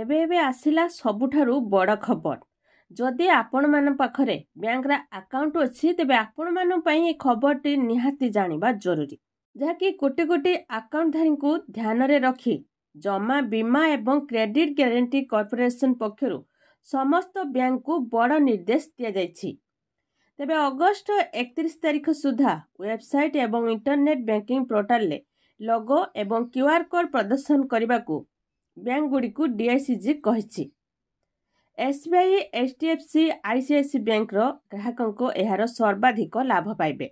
ଏବେ ଏବେ ଆସିଲା ସବୁଠାରୁ ବଡ଼ ଖବର ଯଦି ଆପଣମାନଙ୍କ ପାଖରେ ବ୍ୟାଙ୍କର ଆକାଉଣ୍ଟ ଅଛି ତେବେ ଆପଣମାନଙ୍କ ପାଇଁ ଏ ଖବରଟି ନିହାତି ଜାଣିବା ଜରୁରୀ ଯାହାକି କୋଟି କୋଟି ଆକାଉଣ୍ଟଧାରୀଙ୍କୁ ଧ୍ୟାନରେ ରଖି ଜମା ବୀମା ଏବଂ କ୍ରେଡିଟ୍ ଗ୍ୟାରେଣ୍ଟି କର୍ପୋରେସନ ପକ୍ଷରୁ ସମସ୍ତ ବ୍ୟାଙ୍କକୁ ବଡ଼ ନିର୍ଦ୍ଦେଶ ଦିଆଯାଇଛି ତେବେ ଅଗଷ୍ଟ ଏକତିରିଶ ତାରିଖ ସୁଦ୍ଧା ୱେବସାଇଟ୍ ଏବଂ ଇଣ୍ଟରନେଟ୍ ବ୍ୟାଙ୍କିଂ ପୋର୍ଟାଲରେ ଲୋଗୋ ଏବଂ କ୍ୟୁଆର୍ କୋଡ଼୍ ପ୍ରଦର୍ଶନ କରିବାକୁ ବ୍ୟାଙ୍କଗୁଡ଼ିକୁ ଡିଆଇସିଜି କହିଛି SBI H D F C ICICI ବ୍ୟାଙ୍କର ଗ୍ରାହକଙ୍କୁ ଏହାର ସର୍ବାଧିକ ଲାଭ ପାଇବେ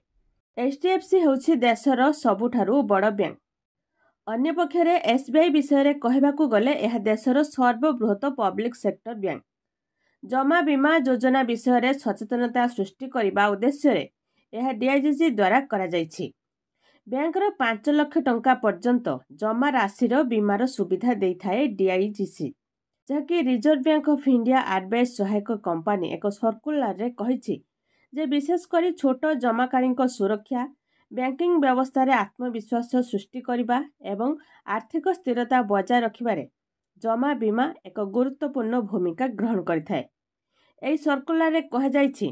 ଏଚ୍ ଡି ଏଫ୍ ସି ହେଉଛି ଦେଶର ସବୁଠାରୁ ବଡ଼ ବ୍ୟାଙ୍କ ଅନ୍ୟପକ୍ଷରେ ଏସ୍ବିଆଇ ବିଷୟରେ କହିବାକୁ ଗଲେ ଏହା ଦେଶର ସର୍ବବୃହତ ପବ୍ଲିକ୍ ସେକ୍ଟର ବ୍ୟାଙ୍କ ଜମା ବୀମା ଯୋଜନା ବିଷୟରେ ସଚେତନତା ସୃଷ୍ଟି କରିବା ଉଦ୍ଦେଶ୍ୟରେ ଏହା ଡିଆଇଜିସି ଦ୍ୱାରା କରାଯାଇଛି ବ୍ୟାଙ୍କର ପାଞ୍ଚ ଲକ୍ଷ ଟଙ୍କା ପର୍ଯ୍ୟନ୍ତ ଜମା ରାଶିର ବୀମାର ସୁବିଧା ଦେଇଥାଏ ଡିଆଇଜିସି ଯାହାକି Reserve Bank of India RBI ସହାୟକ କମ୍ପାନୀ ଏକ ସର୍କୁଲାରରେ କହିଛି ଯେ ବିଶେଷ କରି ଛୋଟ ଜମାକାରୀଙ୍କ ସୁରକ୍ଷା ବ୍ୟାଙ୍କିଂ ବ୍ୟବସ୍ଥାରେ ଆତ୍ମବିଶ୍ୱାସ ସୃଷ୍ଟି କରିବା ଏବଂ ଆର୍ଥିକ ସ୍ଥିରତା ବଜାୟ ରଖିବାରେ ଜମା ବୀମା ଏକ ଗୁରୁତ୍ୱପୂର୍ଣ୍ଣ ଭୂମିକା ଗ୍ରହଣ କରିଥାଏ ଏହି ସର୍କୁଲାରରେ କୁହାଯାଇଛି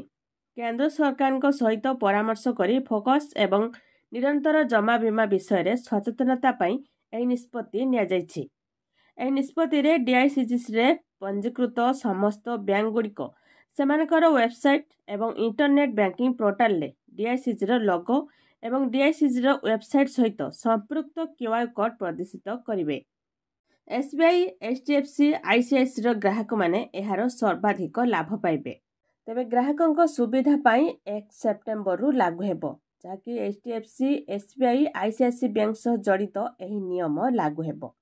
କେନ୍ଦ୍ର ସରକାରଙ୍କ ସହିତ ପରାମର୍ଶ କରି ଫୋକସ୍ ଏବଂ ନିରନ୍ତର ଜମା ବୀମା ବିଷୟରେ ସଚେତନତା ପାଇଁ ଏହି ନିଷ୍ପତ୍ତି ନିଆଯାଇଛି ଏହି ନିଷ୍ପତ୍ତିରେ ଡିଆଇସିଜିସିରେ ପଞ୍ଜୀକୃତ ସମସ୍ତ ବ୍ୟାଙ୍କଗୁଡ଼ିକ ସେମାନଙ୍କର ୱେବସାଇଟ୍ ଏବଂ ଇଣ୍ଟରନେଟ୍ ବ୍ୟାଙ୍କିଂ ପୋର୍ଟାଲରେ ଡିଆଇସିଜିର ଲଗ ଏବଂ ଡିଆଇସିଜିର ୱେବସାଇଟ୍ ସହିତ ସମ୍ପୃକ୍ତ କ୍ୟୁ ଆର୍ କୋଡ଼୍ ପ୍ରଦର୍ଶିତ କରିବେ S B I H D F C ଆଇସିଆଇସିର ଗ୍ରାହକମାନେ ଏହାର ସର୍ବାଧିକ ଲାଭ ପାଇବେ ତେବେ ଗ୍ରାହକଙ୍କ ସୁବିଧା ପାଇଁ ଏକ ସେପ୍ଟେମ୍ବରରୁ ଲାଗୁ ହେବ ଯାହାକି H D F C S B I I C I C bank ସହ ଜଡ଼ିତ ଏହି ନିୟମ ଲାଗୁ ହେବ